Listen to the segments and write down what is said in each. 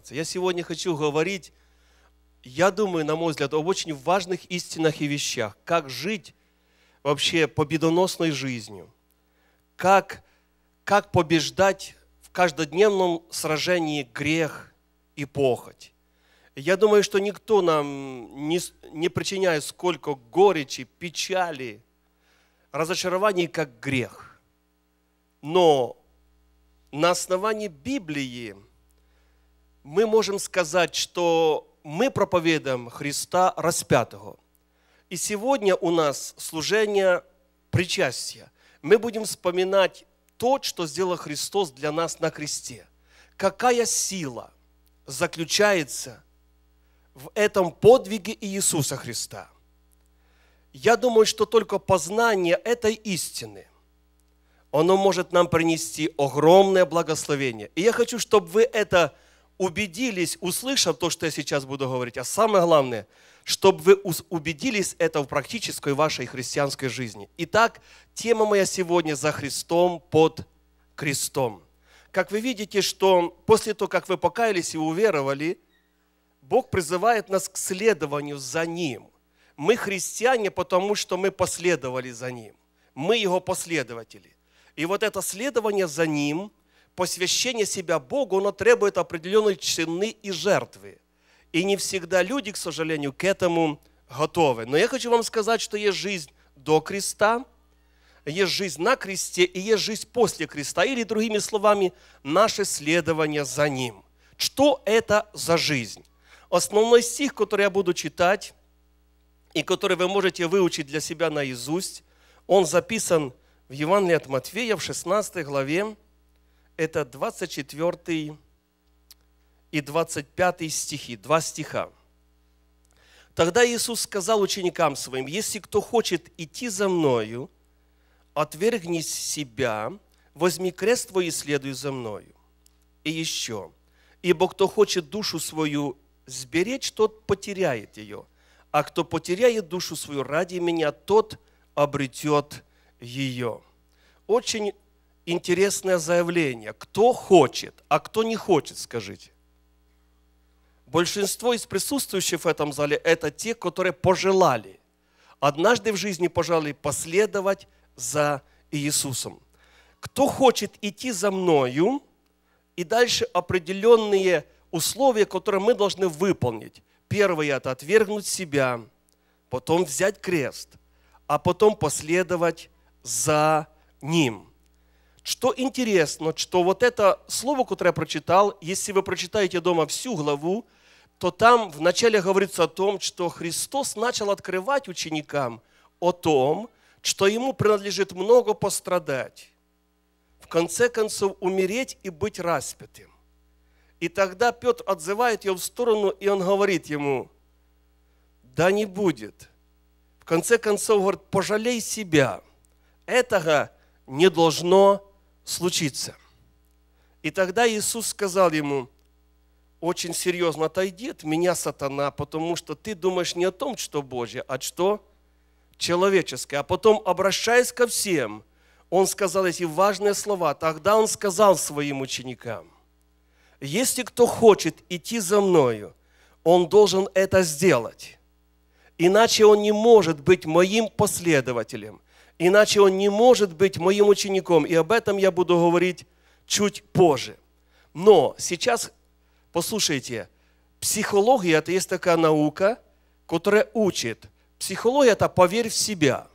сердце. Я сегодня хочу говорить, я думаю, на мой взгляд, об очень важных истинах и вещах. Как жить вообще победоносной жизнью. Как, как побеждать в каждодневном сражении грех и похоть. Я думаю, что никто нам не, не причиняет сколько горечи, печали, разочарований, как грех. Но на основании Библии – мы можем сказать, что мы проповедуем Христа распятого. И сегодня у нас служение причастия. Мы будем вспоминать то, что сделал Христос для нас на кресте. Какая сила заключается в этом подвиге Иисуса Христа? Я думаю, что только познание этой истины, оно может нам принести огромное благословение. И я хочу, чтобы вы это убедились, услышав то, что я сейчас буду говорить, а самое главное, чтобы вы убедились это в практической вашей христианской жизни. Итак, тема моя сегодня «За Христом под крестом». Как вы видите, что после того, как вы покаялись и уверовали, Бог призывает нас к следованию за Ним. Мы христиане, потому что мы последовали за Ним. Мы Его последователи. И вот это следование за Ним – посвящение себя Богу, оно требует определенной цены и жертвы. И не всегда люди, к сожалению, к этому готовы. Но я хочу вам сказать, что есть жизнь до креста, есть жизнь на кресте и есть жизнь после креста, или, другими словами, наше следование за Ним. Что это за жизнь? Основной стих, который я буду читать, и который вы можете выучить для себя наизусть, он записан в Евангелии от Матфея в 16 главе, это 24 и 25 стихи, два стиха. Тогда Иисус сказал ученикам своим, «Если кто хочет идти за Мною, отвергнись себя, возьми крест твой и следуй за Мною». И еще, «Ибо кто хочет душу свою сберечь, тот потеряет ее, а кто потеряет душу свою ради Меня, тот обретет ее». Очень интересное заявление. Кто хочет, а кто не хочет, скажите. Большинство из присутствующих в этом зале – это те, которые пожелали, однажды в жизни пожелали последовать за Иисусом. Кто хочет идти за мною, и дальше определенные условия, которые мы должны выполнить. Первое – это отвергнуть себя, потом взять крест, а потом последовать за Ним – что интересно, что вот это слово, которое я прочитал, если вы прочитаете дома всю главу, то там вначале говорится о том, что Христос начал открывать ученикам о том, что ему принадлежит много пострадать, в конце концов умереть и быть распятым. И тогда Петр отзывает его в сторону, и он говорит ему, да не будет. В конце концов, говорит, пожалей себя. Этого не должно случится. И тогда Иисус сказал ему, очень серьезно отойди от меня, сатана, потому что ты думаешь не о том, что Божье, а что человеческое. А потом, обращаясь ко всем, он сказал эти важные слова. Тогда он сказал своим ученикам, если кто хочет идти за мною, он должен это сделать. Иначе он не может быть моим последователем – Иначе он не может быть моим учеником. И об этом я буду говорить чуть позже. Но сейчас, послушайте, психология – это есть такая наука, которая учит. Психология – это поверь в себя.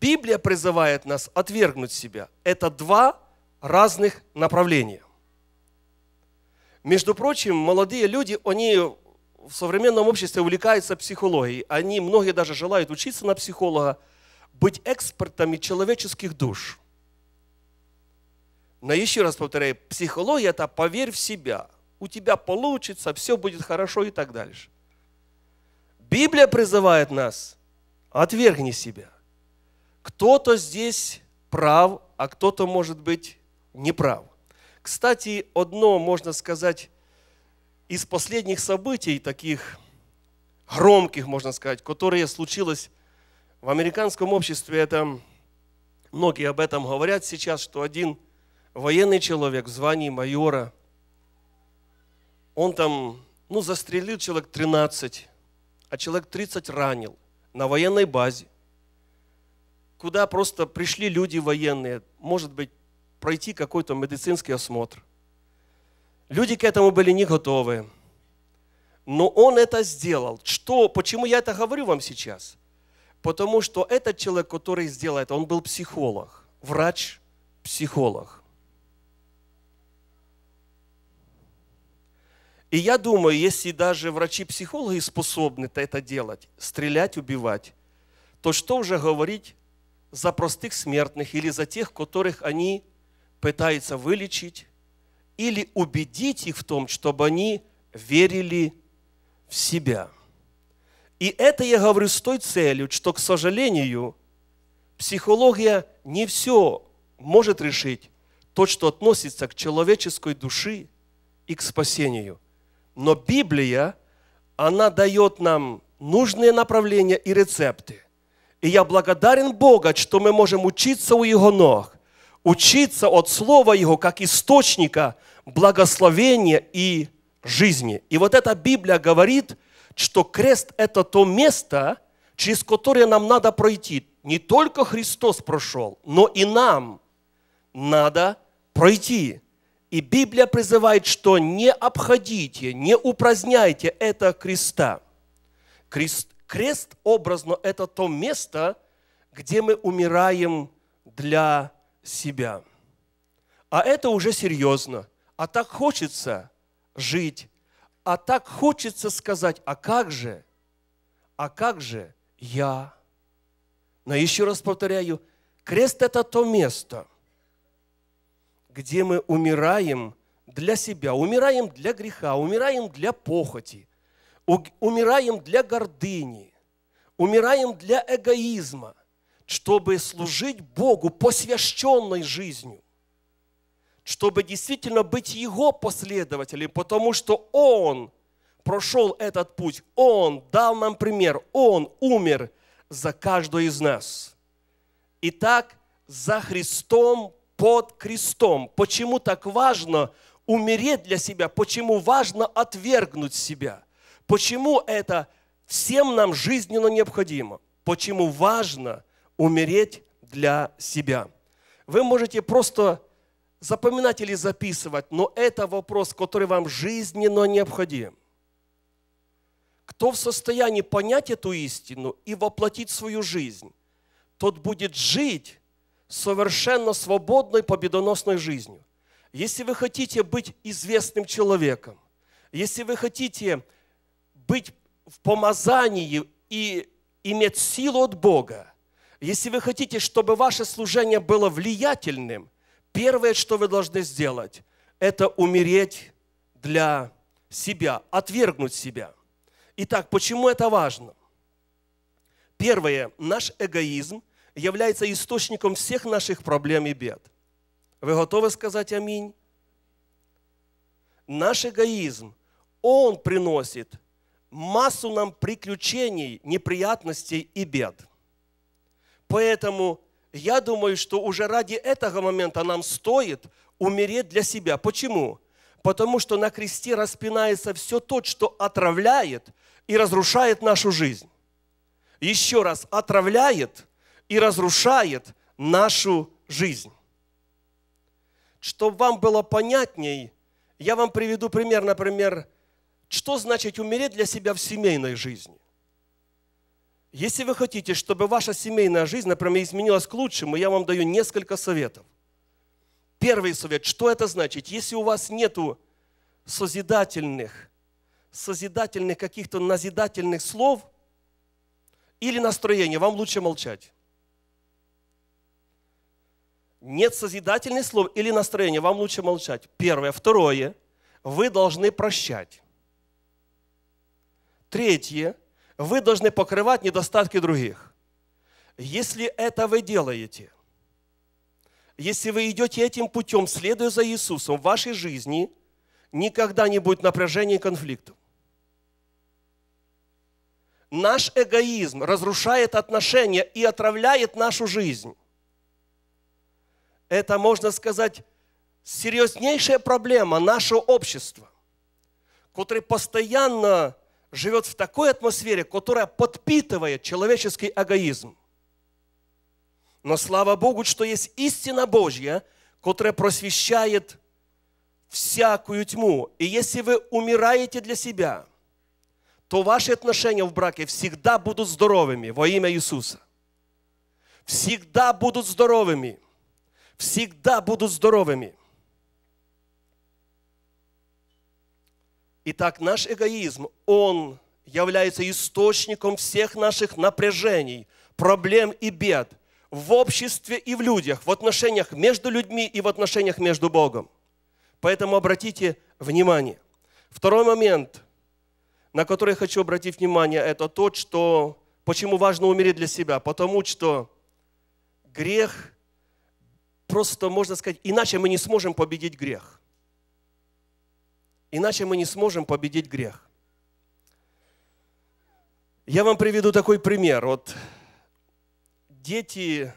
Библия призывает нас отвергнуть себя. Это два разных направления. Между прочим, молодые люди, они в современном обществе увлекаются психологией. Они, многие даже желают учиться на психолога, быть экспертами человеческих душ. Но еще раз повторяю, психология – это поверь в себя. У тебя получится, все будет хорошо и так дальше. Библия призывает нас, отвергни себя. Кто-то здесь прав, а кто-то, может быть, неправ. Кстати, одно можно сказать из последних событий, таких громких, можно сказать, которые случилось в американском обществе, это многие об этом говорят сейчас, что один военный человек в звании майора, он там, ну, застрелил человек 13, а человек 30 ранил на военной базе, куда просто пришли люди военные, может быть, пройти какой-то медицинский осмотр. Люди к этому были не готовы. Но он это сделал. Что, почему я это говорю вам сейчас? Потому что этот человек, который сделал это, он был психолог, врач-психолог. И я думаю, если даже врачи-психологи способны это делать, стрелять, убивать, то что уже говорить за простых смертных или за тех, которых они пытаются вылечить, или убедить их в том, чтобы они верили в себя. И это я говорю с той целью, что, к сожалению, психология не все может решить то, что относится к человеческой душе и к спасению. Но Библия, она дает нам нужные направления и рецепты. И я благодарен Бога, что мы можем учиться у Его ног, учиться от Слова Его, как источника – благословения и жизни. И вот эта Библия говорит, что крест – это то место, через которое нам надо пройти. Не только Христос прошел, но и нам надо пройти. И Библия призывает, что не обходите, не упраздняйте это креста. Крест, крест образно – это то место, где мы умираем для себя. А это уже серьезно а так хочется жить, а так хочется сказать, а как же, а как же я? Но еще раз повторяю, крест – это то место, где мы умираем для себя, умираем для греха, умираем для похоти, умираем для гордыни, умираем для эгоизма, чтобы служить Богу посвященной жизнью чтобы действительно быть Его последователем, потому что Он прошел этот путь, Он дал нам пример, Он умер за каждого из нас. Итак, за Христом под крестом. Почему так важно умереть для себя? Почему важно отвергнуть себя? Почему это всем нам жизненно необходимо? Почему важно умереть для себя? Вы можете просто запоминать или записывать, но это вопрос, который вам жизненно необходим. Кто в состоянии понять эту истину и воплотить свою жизнь, тот будет жить совершенно свободной, победоносной жизнью. Если вы хотите быть известным человеком, если вы хотите быть в помазании и иметь силу от Бога, если вы хотите, чтобы ваше служение было влиятельным – Первое, что вы должны сделать, это умереть для себя, отвергнуть себя. Итак, почему это важно? Первое, наш эгоизм является источником всех наших проблем и бед. Вы готовы сказать аминь? Наш эгоизм, он приносит массу нам приключений, неприятностей и бед. Поэтому я думаю, что уже ради этого момента нам стоит умереть для себя. Почему? Потому что на кресте распинается все то, что отравляет и разрушает нашу жизнь. Еще раз, отравляет и разрушает нашу жизнь. Чтобы вам было понятней, я вам приведу пример, например, что значит умереть для себя в семейной жизни – если вы хотите, чтобы ваша семейная жизнь, например, изменилась к лучшему, я вам даю несколько советов. Первый совет, что это значит? Если у вас нету созидательных, созидательных каких-то назидательных слов или настроения, вам лучше молчать. Нет созидательных слов или настроения, вам лучше молчать. Первое. Второе, вы должны прощать. Третье, вы должны покрывать недостатки других. Если это вы делаете, если вы идете этим путем, следуя за Иисусом, в вашей жизни никогда не будет напряжения и конфликтов. Наш эгоизм разрушает отношения и отравляет нашу жизнь. Это, можно сказать, серьезнейшая проблема нашего общества, которое постоянно живет в такой атмосфере, которая подпитывает человеческий эгоизм. Но слава Богу, что есть истина Божья, которая просвещает всякую тьму. И если вы умираете для себя, то ваши отношения в браке всегда будут здоровыми во имя Иисуса. Всегда будут здоровыми. Всегда будут здоровыми. Итак, наш эгоизм, он является источником всех наших напряжений, проблем и бед в обществе и в людях, в отношениях между людьми и в отношениях между Богом. Поэтому обратите внимание. Второй момент, на который я хочу обратить внимание, это тот, что почему важно умереть для себя. Потому что грех, просто можно сказать, иначе мы не сможем победить грех. Иначе мы не сможем победить грех. Я вам приведу такой пример. Вот дети,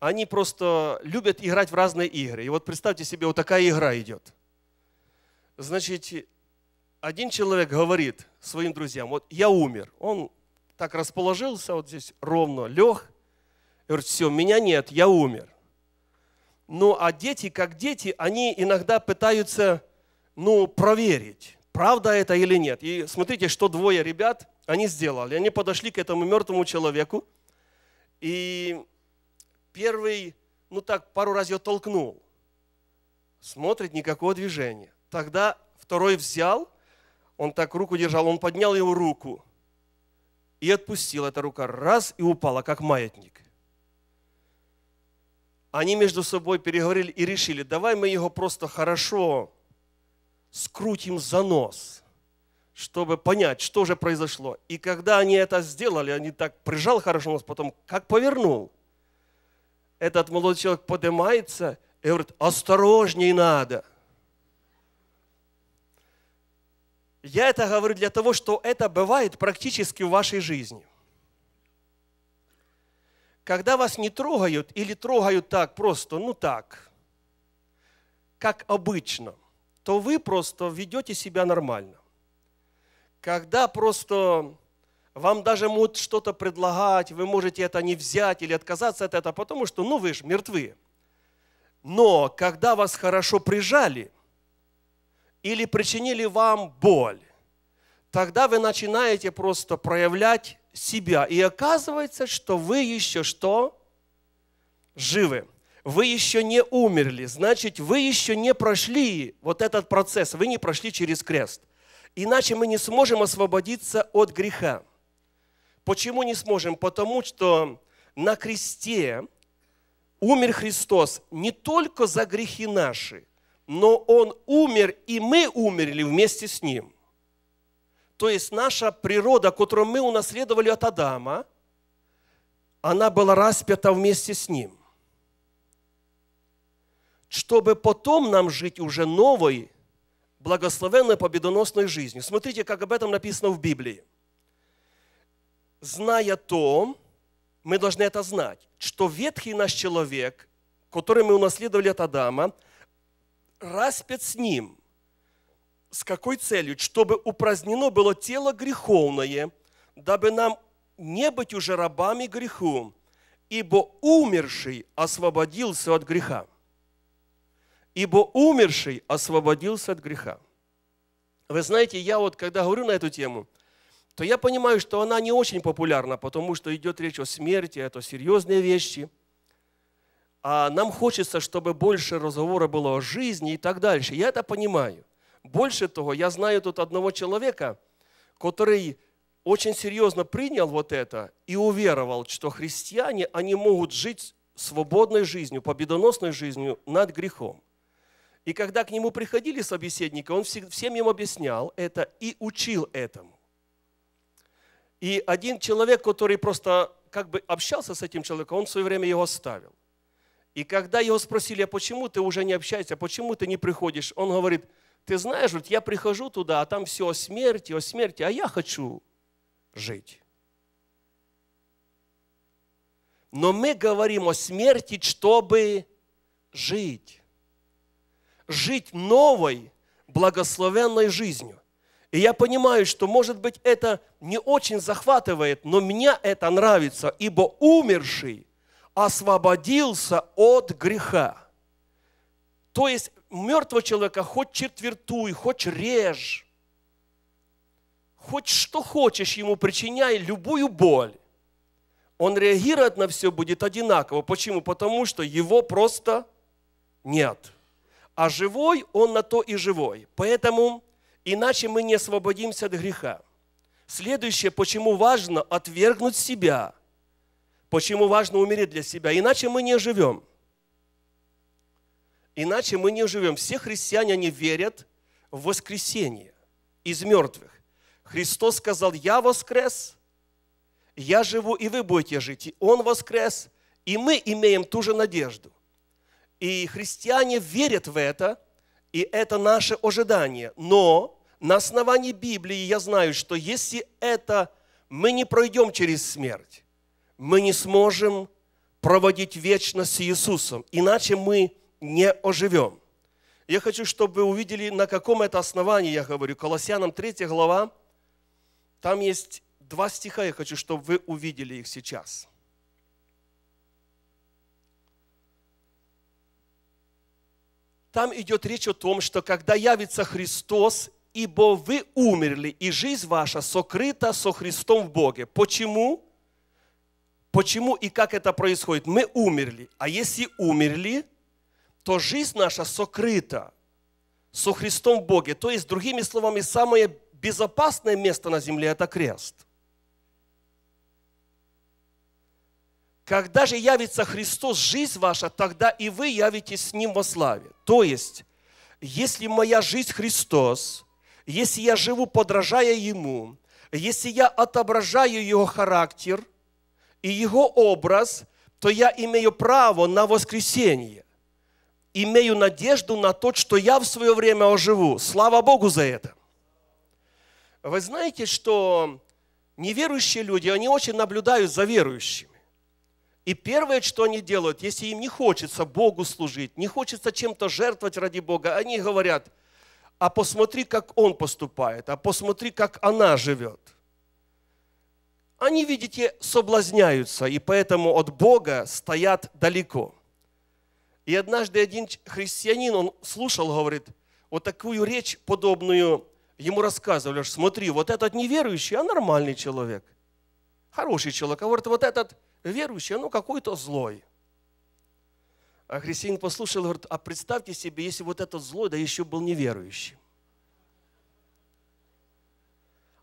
они просто любят играть в разные игры. И вот представьте себе, вот такая игра идет. Значит, один человек говорит своим друзьям, вот я умер. Он так расположился, вот здесь ровно лег. И говорит, все, меня нет, я умер. Ну, а дети, как дети, они иногда пытаются ну, проверить, правда это или нет. И смотрите, что двое ребят, они сделали. Они подошли к этому мертвому человеку, и первый, ну так, пару раз ее толкнул. Смотрит, никакого движения. Тогда второй взял, он так руку держал, он поднял его руку и отпустил. Эта рука раз и упала, как маятник. Они между собой переговорили и решили, давай мы его просто хорошо скрутим за нос, чтобы понять, что же произошло. И когда они это сделали, они так прижал хорошо нос, потом как повернул. Этот молодой человек поднимается и говорит, осторожней надо. Я это говорю для того, что это бывает практически в вашей жизни. Когда вас не трогают или трогают так просто, ну так, как обычно – то вы просто ведете себя нормально. Когда просто вам даже могут что-то предлагать, вы можете это не взять или отказаться от этого, потому что, ну, вы же мертвы. Но когда вас хорошо прижали или причинили вам боль, тогда вы начинаете просто проявлять себя. И оказывается, что вы еще что? Живы вы еще не умерли, значит, вы еще не прошли вот этот процесс, вы не прошли через крест. Иначе мы не сможем освободиться от греха. Почему не сможем? Потому что на кресте умер Христос не только за грехи наши, но Он умер, и мы умерли вместе с Ним. То есть наша природа, которую мы унаследовали от Адама, она была распята вместе с ним чтобы потом нам жить уже новой, благословенной, победоносной жизнью. Смотрите, как об этом написано в Библии. Зная то, мы должны это знать, что ветхий наш человек, который мы унаследовали от Адама, распят с ним. С какой целью? Чтобы упразднено было тело греховное, дабы нам не быть уже рабами греху, ибо умерший освободился от греха ибо умерший освободился от греха. Вы знаете, я вот когда говорю на эту тему, то я понимаю, что она не очень популярна, потому что идет речь о смерти, это серьезные вещи. А нам хочется, чтобы больше разговора было о жизни и так дальше. Я это понимаю. Больше того, я знаю тут одного человека, который очень серьезно принял вот это и уверовал, что христиане, они могут жить свободной жизнью, победоносной жизнью над грехом. И когда к нему приходили собеседники, он всем им объяснял это и учил этому. И один человек, который просто как бы общался с этим человеком, он в свое время его оставил. И когда его спросили, а почему ты уже не общаешься, почему ты не приходишь, он говорит, ты знаешь, вот я прихожу туда, а там все о смерти, о смерти, а я хочу жить. Но мы говорим о смерти, чтобы жить жить новой, благословенной жизнью. И я понимаю, что, может быть, это не очень захватывает, но меня это нравится, ибо умерший освободился от греха. То есть мертвого человека хоть четвертуй, хоть режь, хоть что хочешь ему причиняй, любую боль. Он реагировать на все будет одинаково. Почему? Потому что его просто нет. А живой он на то и живой. Поэтому иначе мы не освободимся от греха. Следующее, почему важно отвергнуть себя. Почему важно умереть для себя. Иначе мы не живем. Иначе мы не живем. Все христиане, они верят в воскресение из мертвых. Христос сказал, я воскрес, я живу, и вы будете жить. И Он воскрес, и мы имеем ту же надежду. И христиане верят в это, и это наше ожидание. Но на основании Библии я знаю, что если это мы не пройдем через смерть, мы не сможем проводить вечность с Иисусом, иначе мы не оживем. Я хочу, чтобы вы увидели, на каком это основании я говорю. Колоссянам 3 глава, там есть два стиха, я хочу, чтобы вы увидели их сейчас – там идет речь о том, что когда явится Христос, ибо вы умерли, и жизнь ваша сокрыта со Христом в Боге. Почему? Почему и как это происходит? Мы умерли, а если умерли, то жизнь наша сокрыта со Христом в Боге. То есть, другими словами, самое безопасное место на земле – это крест. Когда же явится Христос, жизнь ваша, тогда и вы явитесь с Ним во славе. То есть, если моя жизнь Христос, если я живу, подражая Ему, если я отображаю Его характер и Его образ, то я имею право на воскресение. Имею надежду на то, что я в свое время оживу. Слава Богу за это. Вы знаете, что неверующие люди, они очень наблюдают за верующими. И первое, что они делают, если им не хочется Богу служить, не хочется чем-то жертвовать ради Бога, они говорят, а посмотри, как он поступает, а посмотри, как она живет. Они, видите, соблазняются, и поэтому от Бога стоят далеко. И однажды один христианин, он слушал, говорит, вот такую речь подобную ему рассказывали, что смотри, вот этот неверующий, а нормальный человек хороший человек, а говорит, вот этот верующий, ну какой-то злой. А христианин послушал, говорит, а представьте себе, если вот этот злой, да еще был неверующим.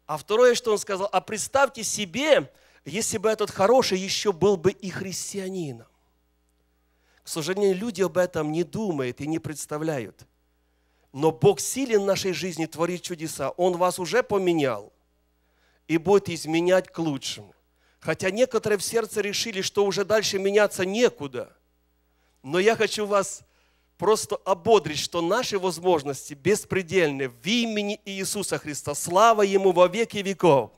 А второе, что он сказал, а представьте себе, если бы этот хороший еще был бы и христианином. К сожалению, люди об этом не думают и не представляют. Но Бог силен в нашей жизни творить чудеса. Он вас уже поменял и будет изменять к лучшему. Хотя некоторые в сердце решили, что уже дальше меняться некуда. Но я хочу вас просто ободрить, что наши возможности беспредельны в имени Иисуса Христа. Слава Ему во веки веков.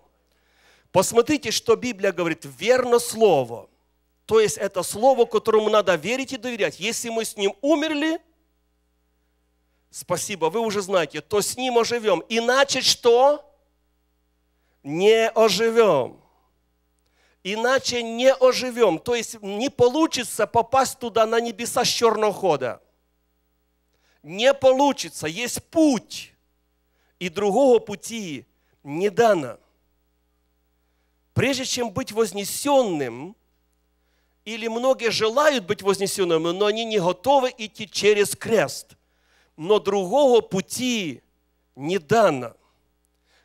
Посмотрите, что Библия говорит. Верно слово. То есть это слово, которому надо верить и доверять. Если мы с ним умерли, спасибо, вы уже знаете, то с ним оживем. Иначе что? Не оживем иначе не оживем. То есть не получится попасть туда на небеса с черного хода. Не получится, есть путь, и другого пути не дано. Прежде чем быть вознесенным, или многие желают быть вознесенными, но они не готовы идти через крест. Но другого пути не дано.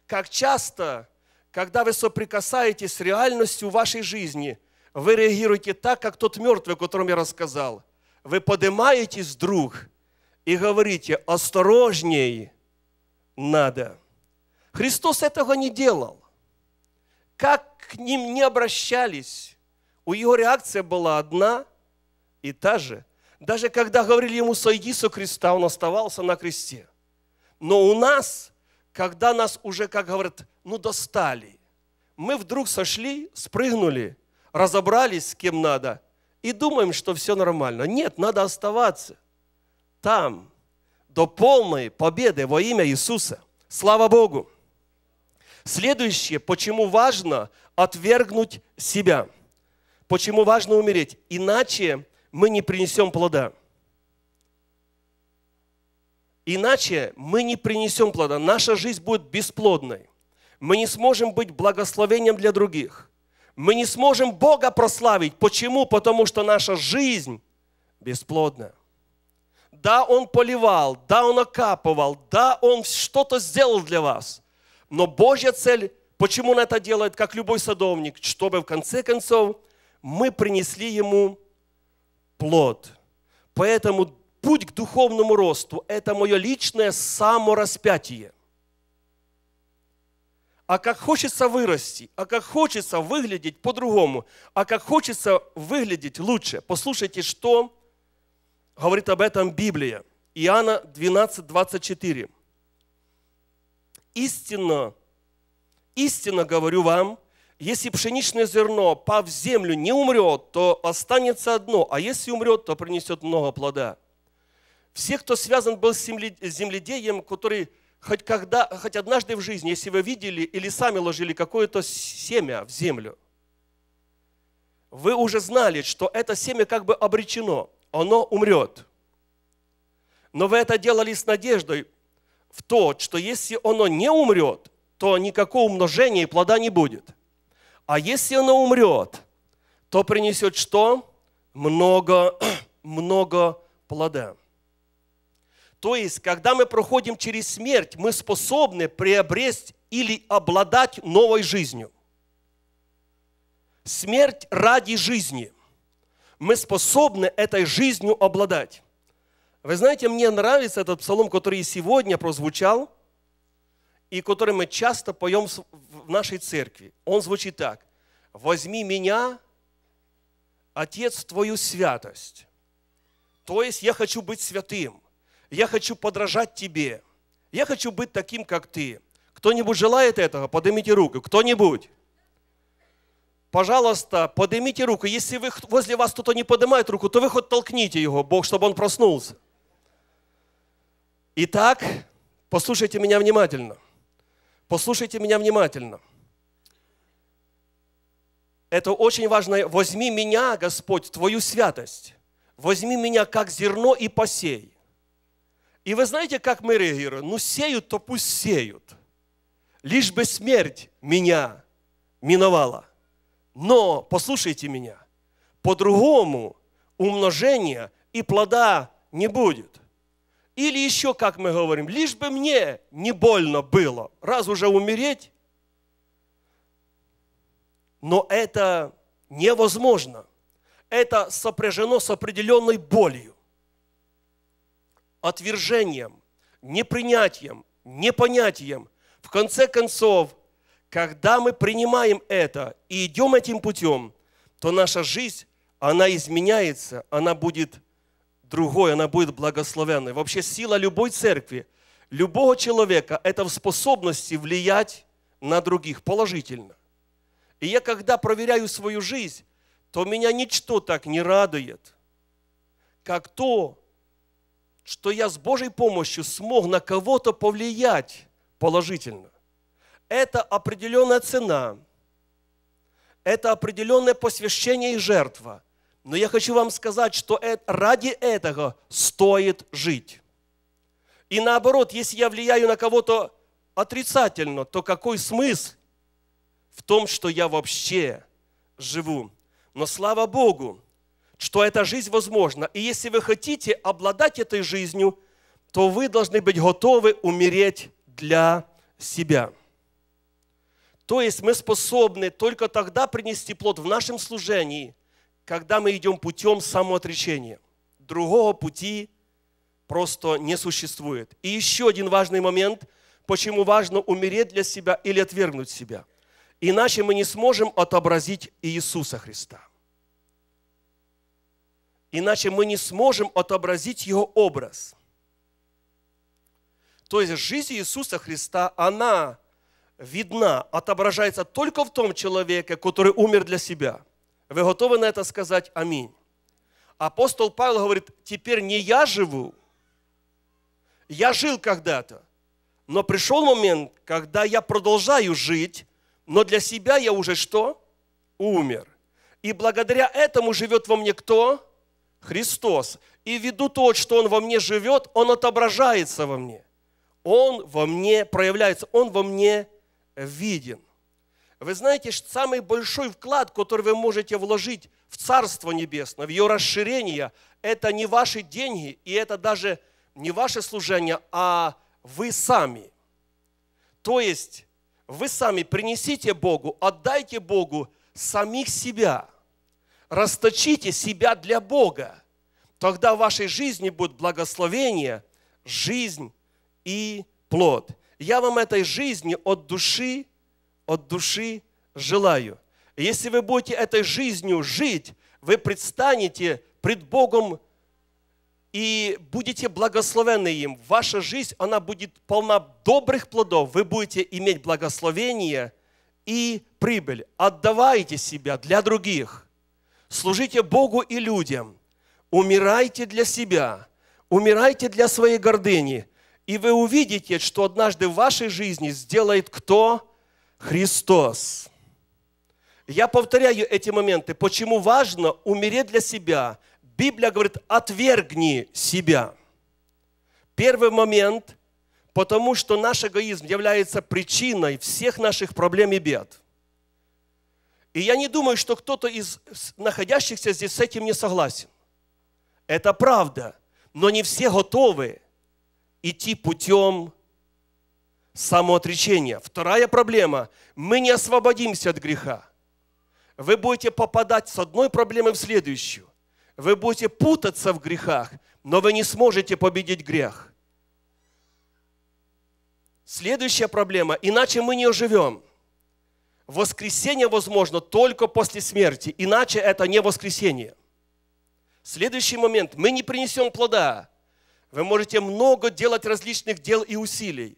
Как часто когда вы соприкасаетесь с реальностью вашей жизни, вы реагируете так, как тот мертвый, о котором я рассказал. Вы поднимаетесь вдруг и говорите, осторожней надо. Христос этого не делал. Как к ним не обращались, у его реакция была одна и та же. Даже когда говорили ему «сойди со креста», он оставался на кресте. Но у нас, когда нас уже, как говорят, ну достали. Мы вдруг сошли, спрыгнули, разобрались с кем надо и думаем, что все нормально. Нет, надо оставаться там до полной победы во имя Иисуса. Слава Богу! Следующее, почему важно отвергнуть себя. Почему важно умереть, иначе мы не принесем плода. Иначе мы не принесем плода. Наша жизнь будет бесплодной мы не сможем быть благословением для других. Мы не сможем Бога прославить. Почему? Потому что наша жизнь бесплодна. Да, Он поливал, да, Он окапывал, да, Он что-то сделал для вас. Но Божья цель, почему Он это делает, как любой садовник, чтобы в конце концов мы принесли Ему плод. Поэтому путь к духовному росту – это мое личное самораспятие – а как хочется вырасти, а как хочется выглядеть по-другому, а как хочется выглядеть лучше. Послушайте, что говорит об этом Библия. Иоанна 12, 24. «Истинно, истинно говорю вам, если пшеничное зерно, пав в землю, не умрет, то останется одно, а если умрет, то принесет много плода». Все, кто связан был с земледеем, который хоть, когда, хоть однажды в жизни, если вы видели или сами ложили какое-то семя в землю, вы уже знали, что это семя как бы обречено, оно умрет. Но вы это делали с надеждой в то, что если оно не умрет, то никакого умножения и плода не будет. А если оно умрет, то принесет что? Много, много плода. То есть, когда мы проходим через смерть, мы способны приобрести или обладать новой жизнью. Смерть ради жизни. Мы способны этой жизнью обладать. Вы знаете, мне нравится этот псалом, который сегодня прозвучал, и который мы часто поем в нашей церкви. Он звучит так. «Возьми меня, Отец, твою святость». То есть я хочу быть святым – я хочу подражать тебе. Я хочу быть таким, как ты. Кто-нибудь желает этого? Поднимите руку. Кто-нибудь? Пожалуйста, поднимите руку. Если вы, возле вас кто-то не поднимает руку, то вы хоть толкните его, Бог, чтобы он проснулся. Итак, послушайте меня внимательно. Послушайте меня внимательно. Это очень важно. Возьми меня, Господь, Твою святость. Возьми меня как зерно и посей. И вы знаете, как мы реагируем? Ну, сеют, то пусть сеют. Лишь бы смерть меня миновала. Но, послушайте меня, по-другому умножения и плода не будет. Или еще, как мы говорим, лишь бы мне не больно было, раз уже умереть. Но это невозможно. Это сопряжено с определенной болью отвержением, непринятием, непонятием. В конце концов, когда мы принимаем это и идем этим путем, то наша жизнь, она изменяется, она будет другой, она будет благословенной. Вообще сила любой церкви, любого человека – это в способности влиять на других положительно. И я, когда проверяю свою жизнь, то меня ничто так не радует, как то, что я с Божьей помощью смог на кого-то повлиять положительно. Это определенная цена, это определенное посвящение и жертва. Но я хочу вам сказать, что э, ради этого стоит жить. И наоборот, если я влияю на кого-то отрицательно, то какой смысл в том, что я вообще живу? Но слава Богу, что эта жизнь возможна. И если вы хотите обладать этой жизнью, то вы должны быть готовы умереть для себя. То есть мы способны только тогда принести плод в нашем служении, когда мы идем путем самоотречения. Другого пути просто не существует. И еще один важный момент, почему важно умереть для себя или отвергнуть себя. Иначе мы не сможем отобразить Иисуса Христа. Иначе мы не сможем отобразить Его образ. То есть жизнь Иисуса Христа, она видна, отображается только в том человеке, который умер для себя. Вы готовы на это сказать аминь? Апостол Павел говорит, теперь не я живу, я жил когда-то, но пришел момент, когда я продолжаю жить, но для себя я уже что? Умер. И благодаря этому живет во мне кто? Христос. И ввиду того, что Он во мне живет, Он отображается во мне. Он во мне проявляется, Он во мне виден. Вы знаете, самый большой вклад, который вы можете вложить в Царство Небесное, в ее расширение, это не ваши деньги, и это даже не ваше служение, а вы сами. То есть вы сами принесите Богу, отдайте Богу самих себя расточите себя для Бога. Тогда в вашей жизни будет благословение, жизнь и плод. Я вам этой жизни от души, от души желаю. Если вы будете этой жизнью жить, вы предстанете пред Богом и будете благословенны им. Ваша жизнь, она будет полна добрых плодов. Вы будете иметь благословение и прибыль. Отдавайте себя для других – служите Богу и людям, умирайте для себя, умирайте для своей гордыни, и вы увидите, что однажды в вашей жизни сделает кто? Христос. Я повторяю эти моменты. Почему важно умереть для себя? Библия говорит, отвергни себя. Первый момент, потому что наш эгоизм является причиной всех наших проблем и бед – и я не думаю, что кто-то из находящихся здесь с этим не согласен. Это правда. Но не все готовы идти путем самоотречения. Вторая проблема. Мы не освободимся от греха. Вы будете попадать с одной проблемы в следующую. Вы будете путаться в грехах, но вы не сможете победить грех. Следующая проблема. Иначе мы не оживем – Воскресение возможно только после смерти, иначе это не воскресение. Следующий момент. Мы не принесем плода. Вы можете много делать различных дел и усилий,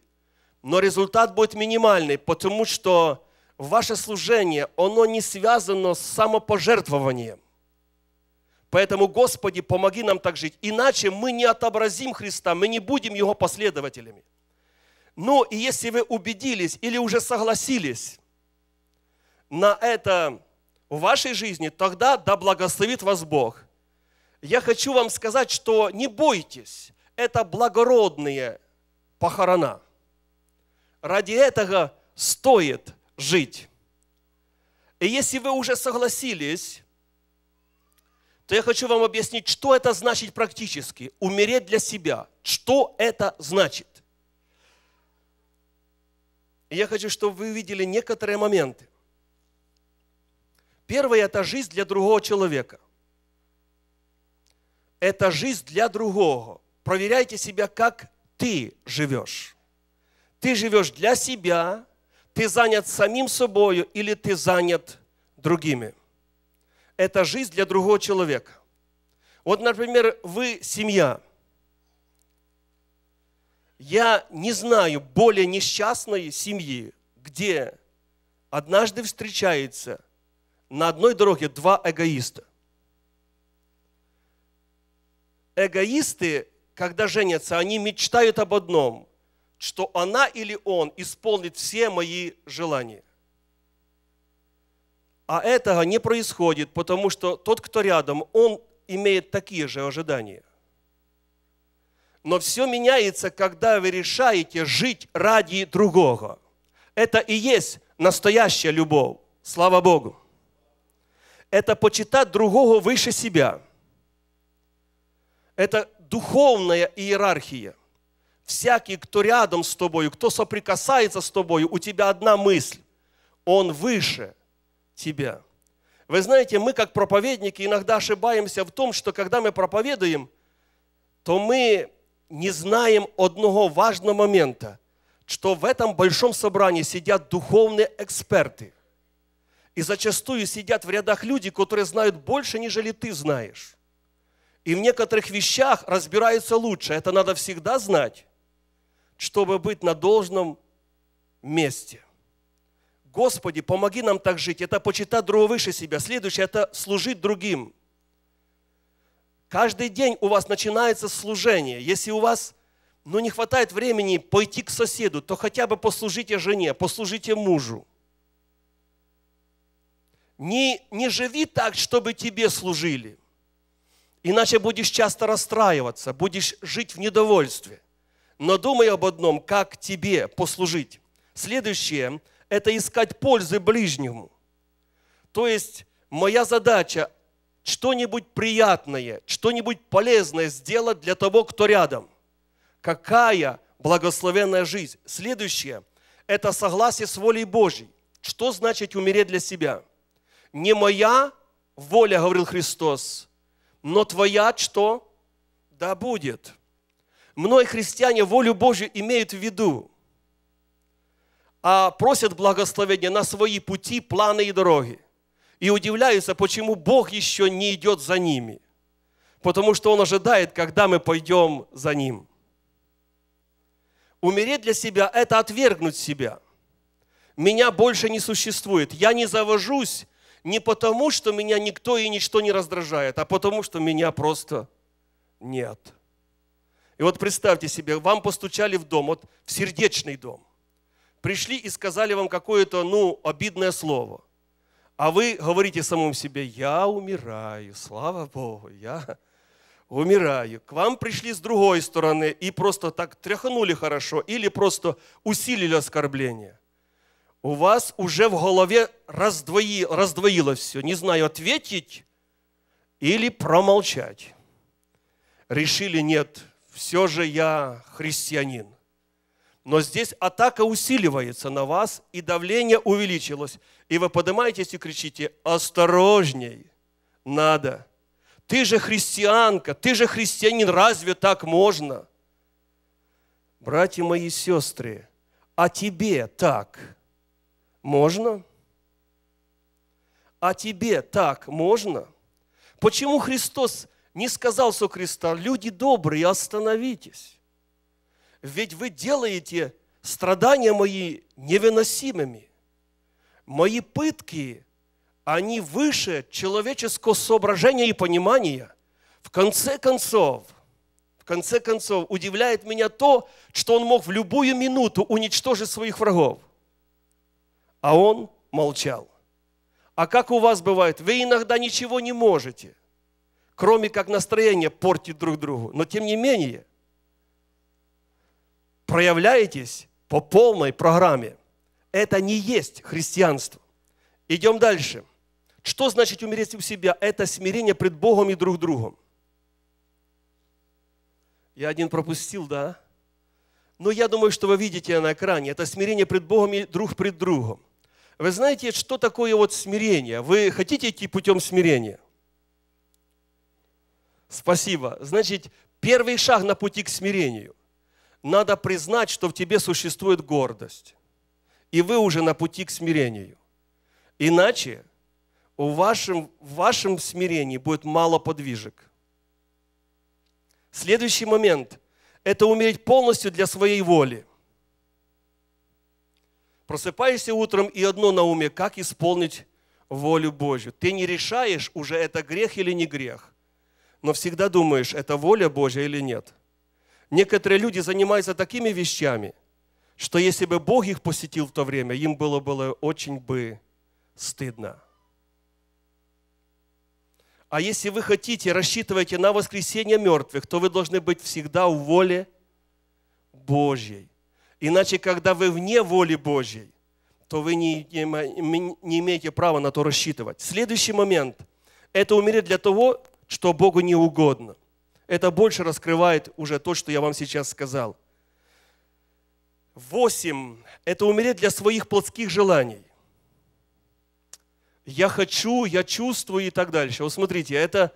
но результат будет минимальный, потому что ваше служение, оно не связано с самопожертвованием. Поэтому, Господи, помоги нам так жить. Иначе мы не отобразим Христа, мы не будем Его последователями. Ну и если вы убедились или уже согласились, на это в вашей жизни, тогда да благословит вас Бог. Я хочу вам сказать, что не бойтесь, это благородные похорона. Ради этого стоит жить. И если вы уже согласились, то я хочу вам объяснить, что это значит практически. Умереть для себя. Что это значит? я хочу, чтобы вы увидели некоторые моменты. Первое – это жизнь для другого человека. Это жизнь для другого. Проверяйте себя, как ты живешь. Ты живешь для себя, ты занят самим собою или ты занят другими. Это жизнь для другого человека. Вот, например, вы семья. Я не знаю более несчастной семьи, где однажды встречается – на одной дороге два эгоиста. Эгоисты, когда женятся, они мечтают об одном, что она или он исполнит все мои желания. А этого не происходит, потому что тот, кто рядом, он имеет такие же ожидания. Но все меняется, когда вы решаете жить ради другого. Это и есть настоящая любовь. Слава Богу! это почитать другого выше себя. Это духовная иерархия. Всякий, кто рядом с тобою, кто соприкасается с тобой, у тебя одна мысль. Он выше тебя. Вы знаете, мы как проповедники иногда ошибаемся в том, что когда мы проповедуем, то мы не знаем одного важного момента, что в этом большом собрании сидят духовные эксперты – и зачастую сидят в рядах люди, которые знают больше, нежели ты знаешь. И в некоторых вещах разбираются лучше. Это надо всегда знать, чтобы быть на должном месте. Господи, помоги нам так жить. Это почитать другого выше себя. Следующее – это служить другим. Каждый день у вас начинается служение. Если у вас ну, не хватает времени пойти к соседу, то хотя бы послужите жене, послужите мужу не, не живи так, чтобы тебе служили. Иначе будешь часто расстраиваться, будешь жить в недовольстве. Но думай об одном, как тебе послужить. Следующее – это искать пользы ближнему. То есть моя задача – что-нибудь приятное, что-нибудь полезное сделать для того, кто рядом. Какая благословенная жизнь. Следующее – это согласие с волей Божьей. Что значит умереть для себя – не моя воля, говорил Христос, но твоя что? Да будет. Многие христиане волю Божью имеют в виду, а просят благословения на свои пути, планы и дороги. И удивляются, почему Бог еще не идет за ними. Потому что Он ожидает, когда мы пойдем за Ним. Умереть для себя – это отвергнуть себя. Меня больше не существует. Я не завожусь не потому, что меня никто и ничто не раздражает, а потому, что меня просто нет. И вот представьте себе, вам постучали в дом, вот в сердечный дом. Пришли и сказали вам какое-то, ну, обидное слово. А вы говорите самому себе, я умираю, слава Богу, я умираю. К вам пришли с другой стороны и просто так тряхнули хорошо или просто усилили оскорбление у вас уже в голове раздвои, раздвоилось все. Не знаю, ответить или промолчать. Решили, нет, все же я христианин. Но здесь атака усиливается на вас, и давление увеличилось. И вы поднимаетесь и кричите, осторожней, надо. Ты же христианка, ты же христианин, разве так можно? Братья мои сестры, а тебе так – можно? А тебе так можно? Почему Христос не сказал со креста, люди добрые, остановитесь? Ведь вы делаете страдания мои невыносимыми. Мои пытки, они выше человеческого соображения и понимания. В конце концов, в конце концов, удивляет меня то, что он мог в любую минуту уничтожить своих врагов – а он молчал. А как у вас бывает, вы иногда ничего не можете, кроме как настроение портить друг другу. Но тем не менее, проявляетесь по полной программе. Это не есть христианство. Идем дальше. Что значит умереть у себя? Это смирение пред Богом и друг другом. Я один пропустил, да? Но я думаю, что вы видите на экране. Это смирение пред Богом и друг пред другом. Вы знаете, что такое вот смирение? Вы хотите идти путем смирения? Спасибо. Значит, первый шаг на пути к смирению. Надо признать, что в тебе существует гордость. И вы уже на пути к смирению. Иначе в вашем, в вашем смирении будет мало подвижек. Следующий момент – это умереть полностью для своей воли – Просыпаешься утром, и одно на уме, как исполнить волю Божью. Ты не решаешь уже, это грех или не грех, но всегда думаешь, это воля Божья или нет. Некоторые люди занимаются такими вещами, что если бы Бог их посетил в то время, им было, бы очень бы стыдно. А если вы хотите, рассчитываете на воскресение мертвых, то вы должны быть всегда в воле Божьей. Иначе, когда вы вне воли Божьей, то вы не, не, не имеете права на то рассчитывать. Следующий момент – это умереть для того, что Богу не угодно. Это больше раскрывает уже то, что я вам сейчас сказал. Восемь – это умереть для своих плотских желаний. Я хочу, я чувствую и так дальше. Вот смотрите, это,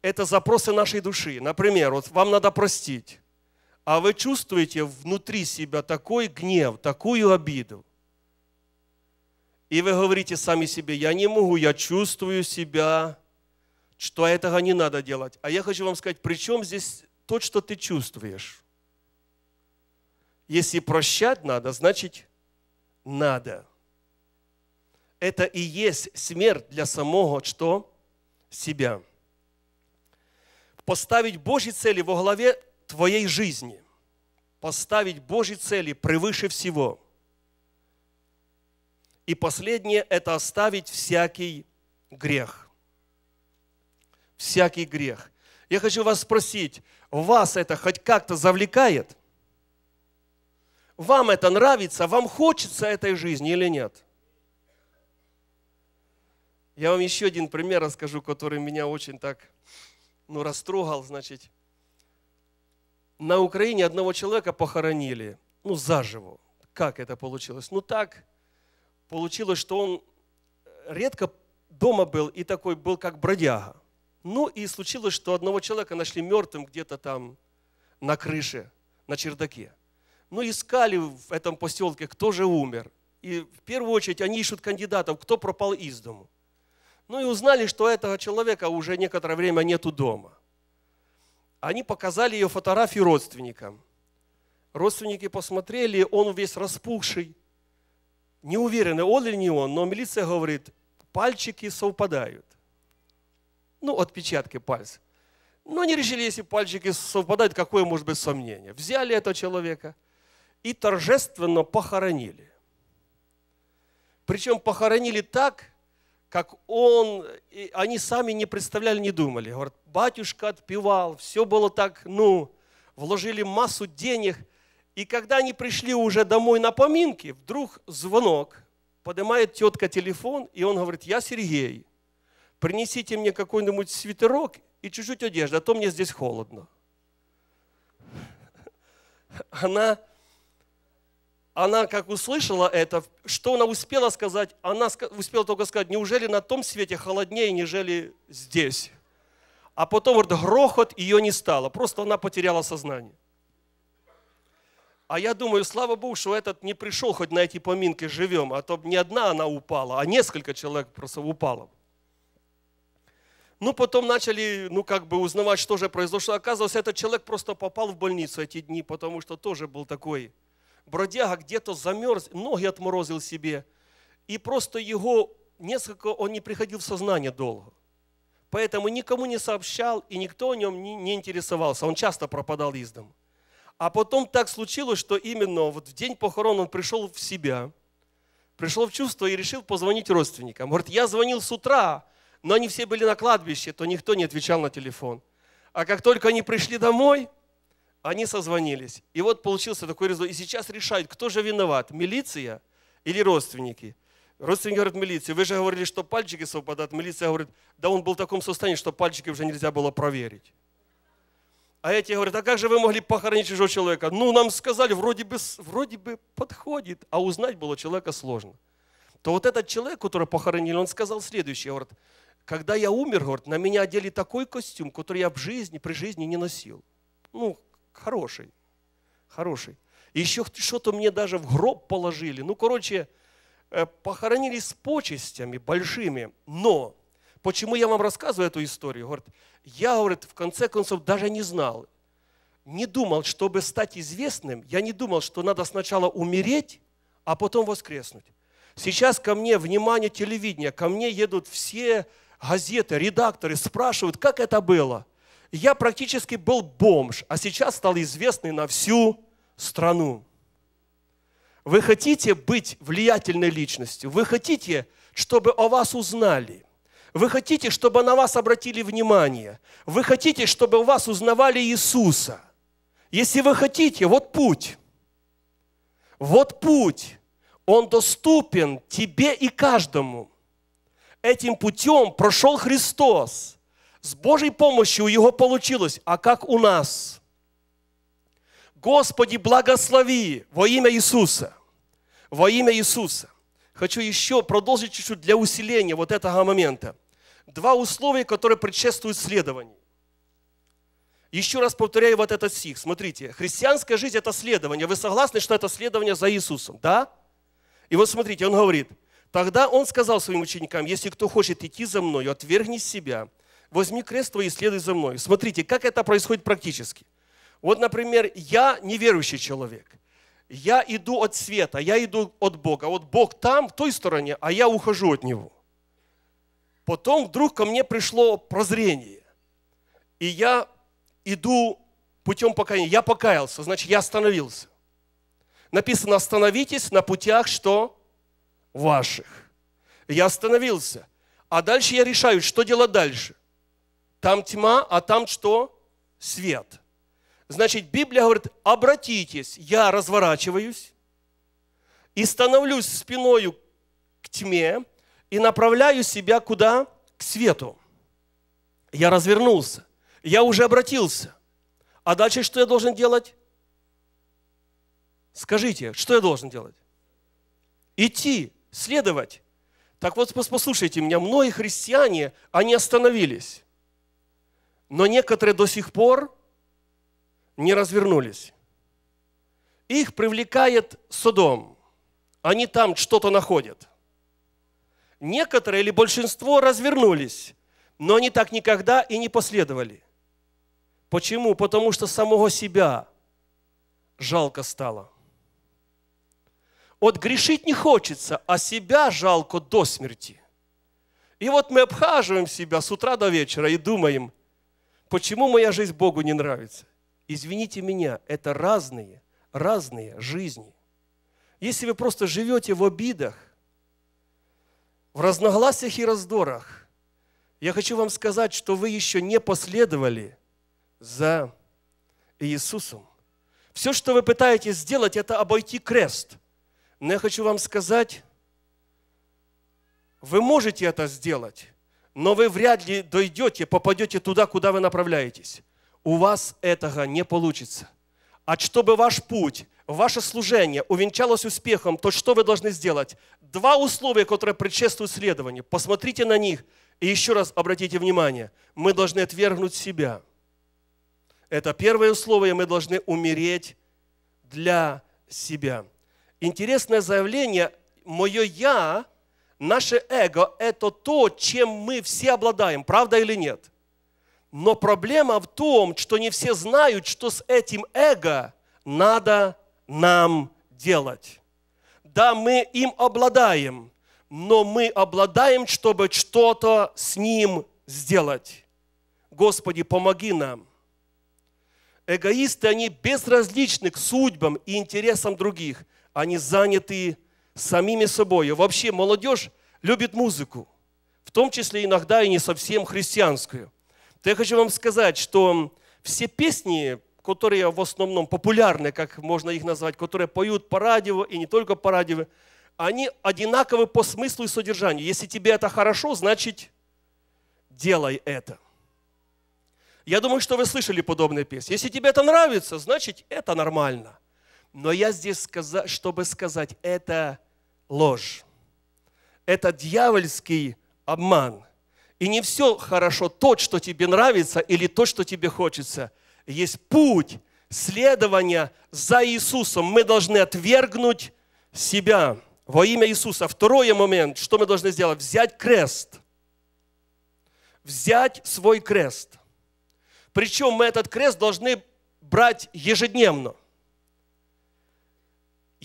это запросы нашей души. Например, вот вам надо простить а вы чувствуете внутри себя такой гнев, такую обиду. И вы говорите сами себе, я не могу, я чувствую себя, что этого не надо делать. А я хочу вам сказать, при чем здесь то, что ты чувствуешь? Если прощать надо, значит надо. Это и есть смерть для самого что? Себя. Поставить Божьи цели во главе твоей жизни поставить Божьи цели превыше всего. И последнее – это оставить всякий грех. Всякий грех. Я хочу вас спросить, вас это хоть как-то завлекает? Вам это нравится? Вам хочется этой жизни или нет? Я вам еще один пример расскажу, который меня очень так ну, растрогал, значит на Украине одного человека похоронили, ну, заживо. Как это получилось? Ну, так получилось, что он редко дома был и такой был, как бродяга. Ну, и случилось, что одного человека нашли мертвым где-то там на крыше, на чердаке. Ну, искали в этом поселке, кто же умер. И в первую очередь они ищут кандидатов, кто пропал из дому. Ну и узнали, что этого человека уже некоторое время нету дома. Они показали ее фотографию родственникам. Родственники посмотрели, он весь распухший. Не уверены, он или не он, но милиция говорит, пальчики совпадают. Ну, отпечатки пальцев. Но они решили, если пальчики совпадают, какое может быть сомнение. Взяли этого человека и торжественно похоронили. Причем похоронили так, как он, и они сами не представляли, не думали. Говорят, батюшка отпевал, все было так, ну, вложили массу денег. И когда они пришли уже домой на поминки, вдруг звонок, поднимает тетка телефон, и он говорит, я Сергей, принесите мне какой-нибудь свитерок и чуть-чуть одежды, а то мне здесь холодно. Она она как услышала это, что она успела сказать? Она успела только сказать, неужели на том свете холоднее, нежели здесь? А потом вот грохот ее не стало, просто она потеряла сознание. А я думаю, слава Богу, что этот не пришел хоть на эти поминки живем, а то не одна она упала, а несколько человек просто упало. Ну, потом начали, ну, как бы узнавать, что же произошло. Оказывается, этот человек просто попал в больницу эти дни, потому что тоже был такой бродяга где-то замерз, ноги отморозил себе, и просто его несколько, он не приходил в сознание долго. Поэтому никому не сообщал, и никто о нем не, не интересовался. Он часто пропадал из дома. А потом так случилось, что именно вот в день похорон он пришел в себя, пришел в чувство и решил позвонить родственникам. Говорит, я звонил с утра, но они все были на кладбище, то никто не отвечал на телефон. А как только они пришли домой – они созвонились. И вот получился такой результат. И сейчас решают, кто же виноват, милиция или родственники. Родственники говорят милиции, вы же говорили, что пальчики совпадают. Милиция говорит, да он был в таком состоянии, что пальчики уже нельзя было проверить. А эти говорят, а как же вы могли похоронить чужого человека? Ну, нам сказали, вроде бы, вроде бы подходит, а узнать было человека сложно. То вот этот человек, который похоронили, он сказал следующее, говорит, когда я умер, говорит, на меня одели такой костюм, который я в жизни, при жизни не носил. Ну, хороший, хороший. еще что-то мне даже в гроб положили. Ну, короче, э, похоронили с почестями большими. Но почему я вам рассказываю эту историю? Говорит, я, говорит, в конце концов даже не знал. Не думал, чтобы стать известным, я не думал, что надо сначала умереть, а потом воскреснуть. Сейчас ко мне, внимание, телевидения, ко мне едут все газеты, редакторы, спрашивают, как это было – я практически был бомж, а сейчас стал известный на всю страну. Вы хотите быть влиятельной личностью, вы хотите, чтобы о вас узнали, вы хотите, чтобы на вас обратили внимание, вы хотите, чтобы у вас узнавали Иисуса. Если вы хотите, вот путь, вот путь, он доступен тебе и каждому. Этим путем прошел Христос – с Божьей помощью у него получилось. А как у нас? Господи, благослови во имя Иисуса. Во имя Иисуса. Хочу еще продолжить чуть-чуть для усиления вот этого момента. Два условия, которые предшествуют следованию. Еще раз повторяю вот этот стих. Смотрите, христианская жизнь – это следование. Вы согласны, что это следование за Иисусом? Да? И вот смотрите, он говорит, «Тогда он сказал своим ученикам, если кто хочет идти за мной, отвергни себя, возьми крест твой и следуй за мной. Смотрите, как это происходит практически. Вот, например, я неверующий человек. Я иду от света, я иду от Бога. Вот Бог там, в той стороне, а я ухожу от Него. Потом вдруг ко мне пришло прозрение. И я иду путем покаяния. Я покаялся, значит, я остановился. Написано, остановитесь на путях, что ваших. Я остановился. А дальше я решаю, что делать дальше. Там тьма, а там что? Свет. Значит, Библия говорит, обратитесь, я разворачиваюсь и становлюсь спиною к тьме и направляю себя куда? К свету. Я развернулся, я уже обратился. А дальше что я должен делать? Скажите, что я должен делать? Идти, следовать. Так вот, послушайте меня, многие христиане, они остановились но некоторые до сих пор не развернулись. Их привлекает судом, Они там что-то находят. Некоторые или большинство развернулись, но они так никогда и не последовали. Почему? Потому что самого себя жалко стало. Вот грешить не хочется, а себя жалко до смерти. И вот мы обхаживаем себя с утра до вечера и думаем – Почему моя жизнь Богу не нравится? Извините меня, это разные, разные жизни. Если вы просто живете в обидах, в разногласиях и раздорах, я хочу вам сказать, что вы еще не последовали за Иисусом. Все, что вы пытаетесь сделать, это обойти крест. Но я хочу вам сказать, вы можете это сделать, но вы вряд ли дойдете, попадете туда, куда вы направляетесь. У вас этого не получится. А чтобы ваш путь, ваше служение увенчалось успехом, то что вы должны сделать? Два условия, которые предшествуют следованию. Посмотрите на них и еще раз обратите внимание. Мы должны отвергнуть себя. Это первое условие, мы должны умереть для себя. Интересное заявление, мое «я» Наше эго – это то, чем мы все обладаем, правда или нет? Но проблема в том, что не все знают, что с этим эго надо нам делать. Да, мы им обладаем, но мы обладаем, чтобы что-то с ним сделать. Господи, помоги нам. Эгоисты, они безразличны к судьбам и интересам других. Они заняты самими собой. Вообще молодежь любит музыку, в том числе иногда и не совсем христианскую. То я хочу вам сказать, что все песни, которые в основном популярны, как можно их назвать, которые поют по радио и не только по радио, они одинаковы по смыслу и содержанию. Если тебе это хорошо, значит, делай это. Я думаю, что вы слышали подобные песни. Если тебе это нравится, значит, это нормально. Но я здесь, чтобы сказать, это ложь. Это дьявольский обман. И не все хорошо то, что тебе нравится или то, что тебе хочется. Есть путь следования за Иисусом. Мы должны отвергнуть себя во имя Иисуса. Второй момент, что мы должны сделать? Взять крест. Взять свой крест. Причем мы этот крест должны брать ежедневно.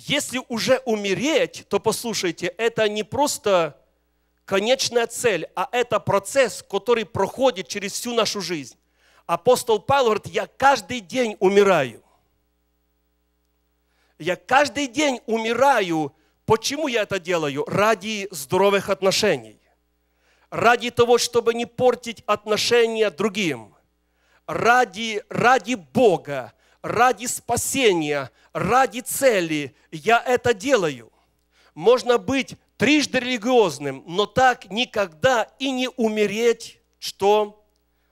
Если уже умереть, то послушайте, это не просто конечная цель, а это процесс, который проходит через всю нашу жизнь. Апостол Павел говорит, я каждый день умираю. Я каждый день умираю. Почему я это делаю? Ради здоровых отношений. Ради того, чтобы не портить отношения другим. Ради, ради Бога ради спасения, ради цели я это делаю. Можно быть трижды религиозным, но так никогда и не умереть, что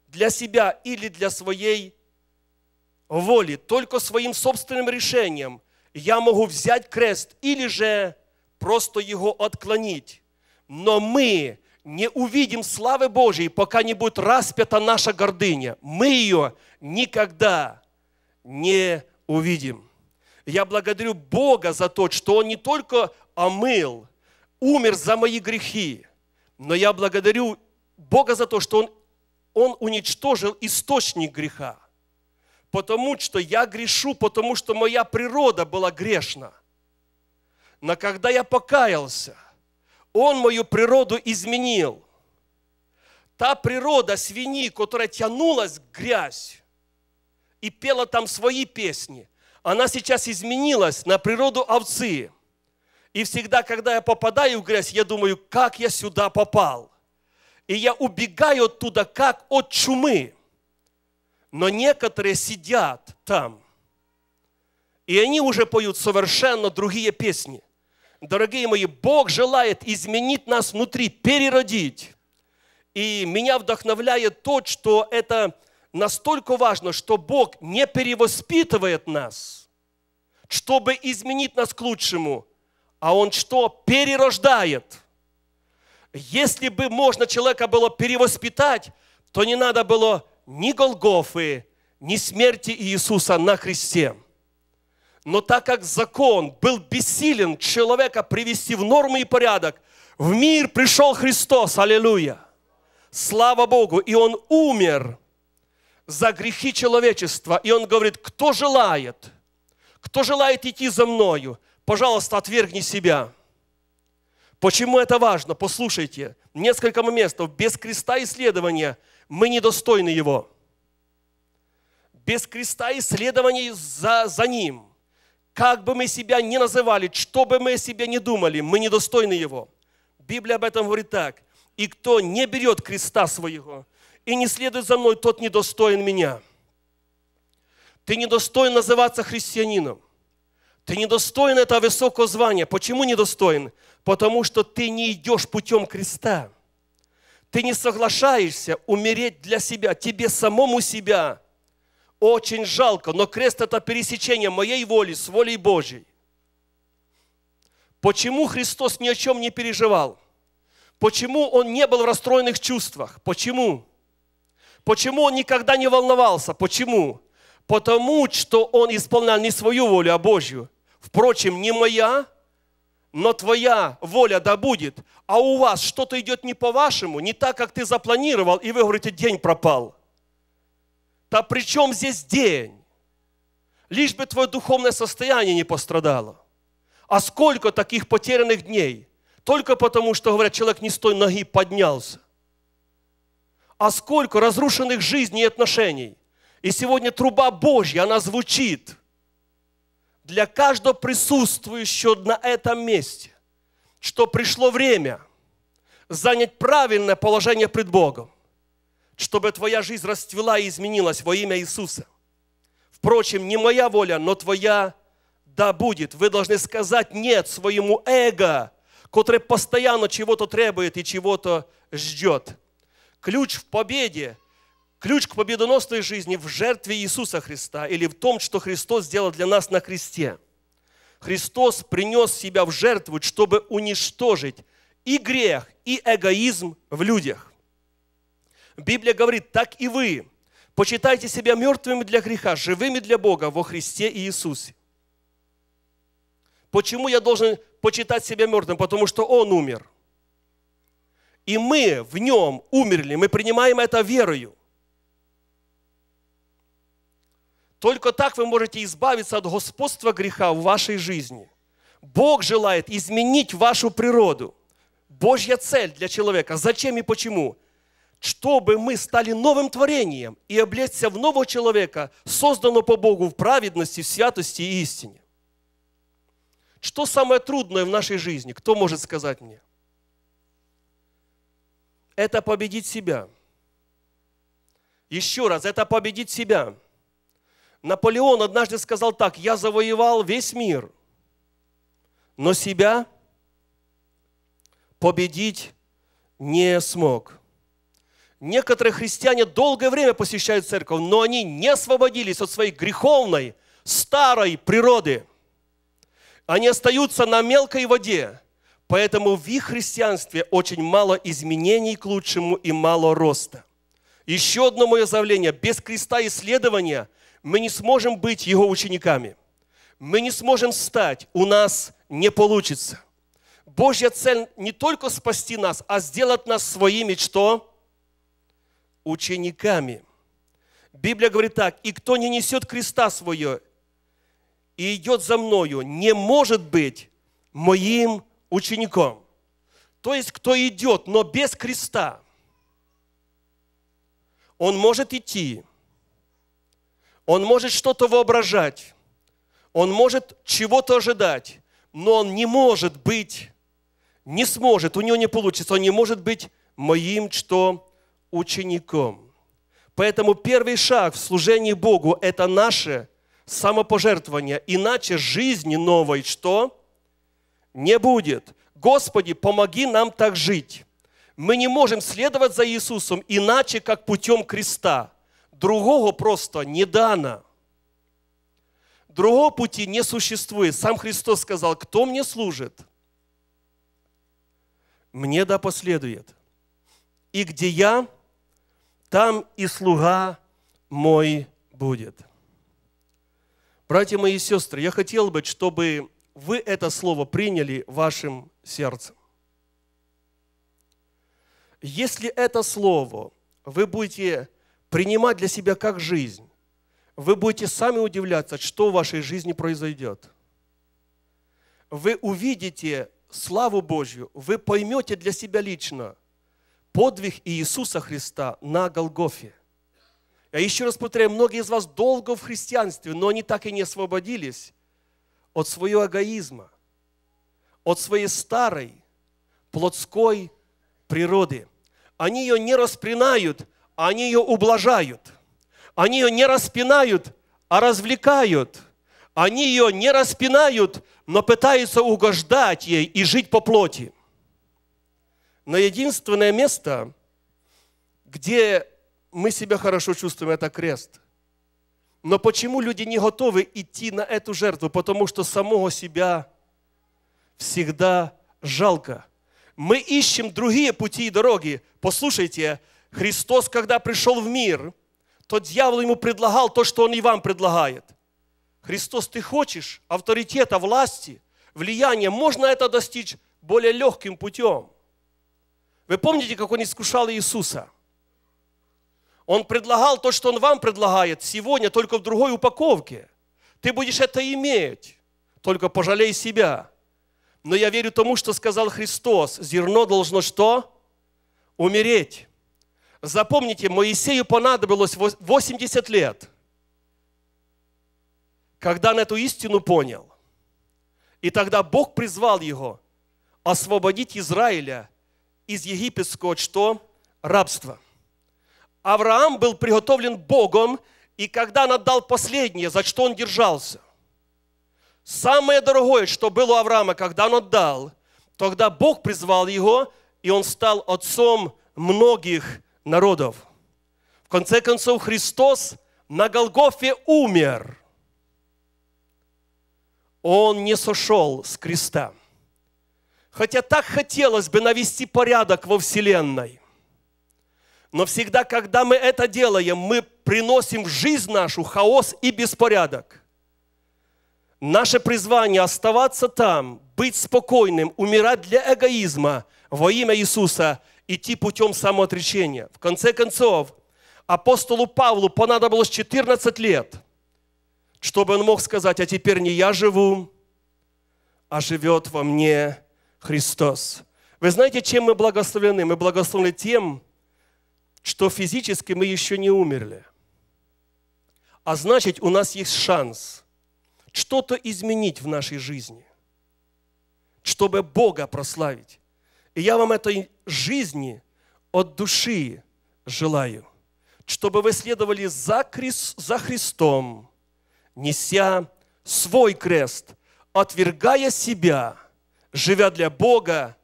для себя или для своей воли, только своим собственным решением я могу взять крест или же просто его отклонить. Но мы не увидим славы Божьей, пока не будет распята наша гордыня. Мы ее никогда не увидим. Я благодарю Бога за то, что Он не только омыл, умер за мои грехи, но я благодарю Бога за то, что Он, он уничтожил источник греха. Потому что я грешу, потому что моя природа была грешна. Но когда я покаялся, Он мою природу изменил. Та природа свиньи, которая тянулась в грязь, и пела там свои песни. Она сейчас изменилась на природу овцы. И всегда, когда я попадаю в грязь, я думаю, как я сюда попал. И я убегаю оттуда, как от чумы. Но некоторые сидят там. И они уже поют совершенно другие песни. Дорогие мои, Бог желает изменить нас внутри, переродить. И меня вдохновляет то, что это настолько важно, что Бог не перевоспитывает нас, чтобы изменить нас к лучшему, а Он что? Перерождает. Если бы можно человека было перевоспитать, то не надо было ни Голгофы, ни смерти Иисуса на кресте. Но так как закон был бессилен человека привести в нормы и порядок, в мир пришел Христос, аллилуйя. Слава Богу, и Он умер – за грехи человечества. И он говорит, кто желает, кто желает идти за мною, пожалуйста, отвергни себя. Почему это важно? Послушайте, несколько моментов. Без креста исследования мы недостойны его. Без креста исследований за, за ним. Как бы мы себя ни называли, что бы мы о себе ни думали, мы недостойны его. Библия об этом говорит так. И кто не берет креста своего и не следует за мной, тот недостоин меня. Ты недостоин называться христианином. Ты недостоин этого высокого звания. Почему недостоин? Потому что ты не идешь путем креста. Ты не соглашаешься умереть для себя, тебе самому себя. Очень жалко, но крест – это пересечение моей воли с волей Божьей. Почему Христос ни о чем не переживал? Почему Он не был в расстроенных чувствах? Почему? Почему он никогда не волновался? Почему? Потому что он исполнял не свою волю, а Божью. Впрочем, не моя, но твоя воля да будет. А у вас что-то идет не по-вашему, не так, как ты запланировал, и вы говорите, день пропал. Да при чем здесь день? Лишь бы твое духовное состояние не пострадало. А сколько таких потерянных дней? Только потому, что, говорят, человек не с той ноги поднялся а сколько разрушенных жизней и отношений. И сегодня труба Божья, она звучит для каждого присутствующего на этом месте, что пришло время занять правильное положение пред Богом, чтобы твоя жизнь расцвела и изменилась во имя Иисуса. Впрочем, не моя воля, но твоя да будет. Вы должны сказать нет своему эго, которое постоянно чего-то требует и чего-то ждет. Ключ в победе, ключ к победоносной жизни в жертве Иисуса Христа или в том, что Христос сделал для нас на кресте. Христос принес себя в жертву, чтобы уничтожить и грех, и эгоизм в людях. Библия говорит, так и вы почитайте себя мертвыми для греха, живыми для Бога во Христе Иисусе. Почему я должен почитать себя мертвым? Потому что Он умер – и мы в нем умерли, мы принимаем это верою. Только так вы можете избавиться от господства греха в вашей жизни. Бог желает изменить вашу природу. Божья цель для человека. Зачем и почему? Чтобы мы стали новым творением и облечься в нового человека, созданного по Богу в праведности, в святости и истине. Что самое трудное в нашей жизни? Кто может сказать мне? это победить себя. Еще раз, это победить себя. Наполеон однажды сказал так, я завоевал весь мир, но себя победить не смог. Некоторые христиане долгое время посещают церковь, но они не освободились от своей греховной, старой природы. Они остаются на мелкой воде. Поэтому в их христианстве очень мало изменений к лучшему и мало роста. Еще одно мое заявление. Без креста исследования мы не сможем быть его учениками. Мы не сможем стать. У нас не получится. Божья цель не только спасти нас, а сделать нас своими, что? Учениками. Библия говорит так, и кто не несет креста свое и идет за мною, не может быть моим учеником. То есть, кто идет, но без креста, он может идти, он может что-то воображать, он может чего-то ожидать, но он не может быть, не сможет, у него не получится, он не может быть моим что учеником. Поэтому первый шаг в служении Богу – это наше самопожертвование. Иначе жизни новой что? не будет. Господи, помоги нам так жить. Мы не можем следовать за Иисусом иначе, как путем креста. Другого просто не дано. Другого пути не существует. Сам Христос сказал, кто мне служит, мне да последует. И где я, там и слуга мой будет. Братья мои и сестры, я хотел бы, чтобы вы это слово приняли вашим сердцем. Если это слово вы будете принимать для себя как жизнь, вы будете сами удивляться, что в вашей жизни произойдет. Вы увидите славу Божью, вы поймете для себя лично подвиг Иисуса Христа на Голгофе. Я еще раз повторяю, многие из вас долго в христианстве, но они так и не освободились от своего эгоизма, от своей старой плотской природы. Они ее не распинают, они ее ублажают. Они ее не распинают, а развлекают. Они ее не распинают, но пытаются угождать ей и жить по плоти. Но единственное место, где мы себя хорошо чувствуем, это крест – но почему люди не готовы идти на эту жертву? Потому что самого себя всегда жалко. Мы ищем другие пути и дороги. Послушайте, Христос, когда пришел в мир, то дьявол ему предлагал то, что он и вам предлагает. Христос, ты хочешь авторитета, власти, влияния, можно это достичь более легким путем. Вы помните, как он искушал Иисуса – он предлагал то, что Он вам предлагает сегодня, только в другой упаковке. Ты будешь это иметь, только пожалей себя. Но я верю тому, что сказал Христос. Зерно должно что? Умереть. Запомните, Моисею понадобилось 80 лет, когда он эту истину понял. И тогда Бог призвал его освободить Израиля из египетского что? Рабства. Авраам был приготовлен Богом, и когда он отдал последнее, за что он держался? Самое дорогое, что было у Авраама, когда он отдал, тогда Бог призвал его, и он стал отцом многих народов. В конце концов, Христос на Голгофе умер. Он не сошел с креста. Хотя так хотелось бы навести порядок во Вселенной – но всегда, когда мы это делаем, мы приносим в жизнь нашу хаос и беспорядок. Наше призвание оставаться там, быть спокойным, умирать для эгоизма во имя Иисуса, идти путем самоотречения. В конце концов, апостолу Павлу понадобилось 14 лет, чтобы он мог сказать, а теперь не я живу, а живет во мне Христос. Вы знаете, чем мы благословлены? Мы благословлены тем, что физически мы еще не умерли. А значит, у нас есть шанс что-то изменить в нашей жизни, чтобы Бога прославить. И я вам этой жизни от души желаю, чтобы вы следовали за, Крис, за Христом, неся свой крест, отвергая себя, живя для Бога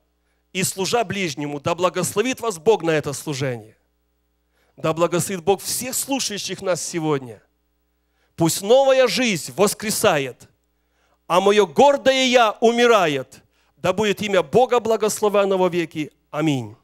и служа ближнему. Да благословит вас Бог на это служение. Да благословит Бог всех слушающих нас сегодня. Пусть новая жизнь воскресает, а мое гордое я умирает. Да будет имя Бога благословенного веки. Аминь.